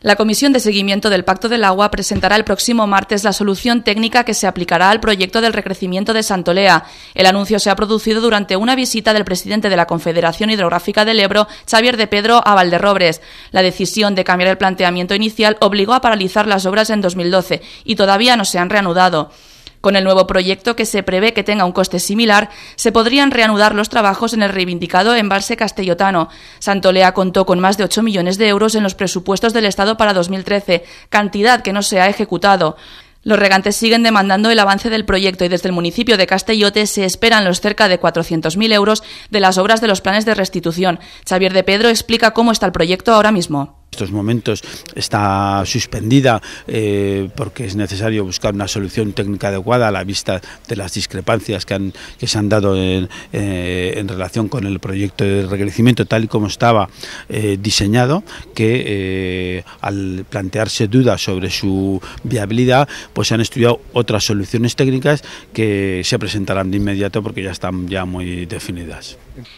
La Comisión de Seguimiento del Pacto del Agua presentará el próximo martes la solución técnica que se aplicará al proyecto del recrecimiento de Santolea. El anuncio se ha producido durante una visita del presidente de la Confederación Hidrográfica del Ebro, Xavier de Pedro, a Valderrobres. La decisión de cambiar el planteamiento inicial obligó a paralizar las obras en 2012 y todavía no se han reanudado. Con el nuevo proyecto, que se prevé que tenga un coste similar, se podrían reanudar los trabajos en el reivindicado embalse castellotano. Santolea contó con más de 8 millones de euros en los presupuestos del Estado para 2013, cantidad que no se ha ejecutado. Los regantes siguen demandando el avance del proyecto y desde el municipio de Castellote se esperan los cerca de 400.000 euros de las obras de los planes de restitución. Xavier de Pedro explica cómo está el proyecto ahora mismo estos momentos está suspendida eh, porque es necesario buscar una solución técnica adecuada a la vista de las discrepancias que, han, que se han dado en, eh, relación con el proyecto de regrecimiento tal y como estaba eh, diseñado, que al plantearse dudas sobre su viabilidad, pues se han estudiado otras soluciones técnicas que se presentarán de inmediato porque ya están ya muy definidas.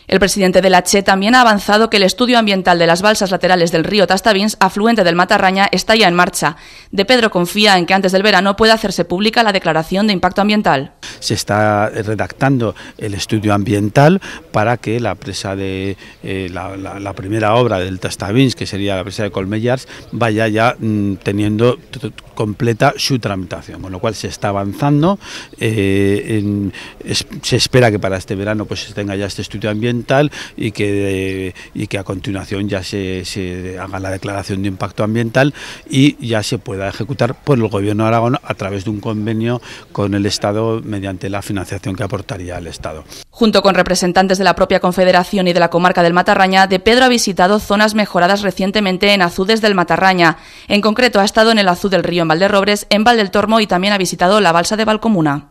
El presidente de la CHE también ha avanzado que el estudio ambiental de las balsas laterales del río Tasta afluente del Matarraña, está ya en marcha. De Pedro confía en que antes del verano pueda hacerse pública la declaración de impacto ambiental. Se está eh, redactando el estudio ambiental para que la presa de eh, la, primera obra del Tastavins, que sería la presa de Colmellars, vaya ya mm, teniendo completa su tramitación, con lo cual se está avanzando. Eh, se espera que para este verano pues se tenga ya este estudio ambiental y que, y que a continuación ya se, se haga la declaración declaración de impacto ambiental y ya se pueda ejecutar por el Gobierno de Aragón a través de un convenio con el Estado mediante la financiación que aportaría el Estado. Junto con representantes de la propia Confederación y de la comarca del Matarraña, De Pedro ha visitado zonas mejoradas recientemente en azudes del Matarraña. En concreto, ha estado en el azud del río en Valderrobres, en Val del Tormo y también ha visitado la balsa de Valcomuna.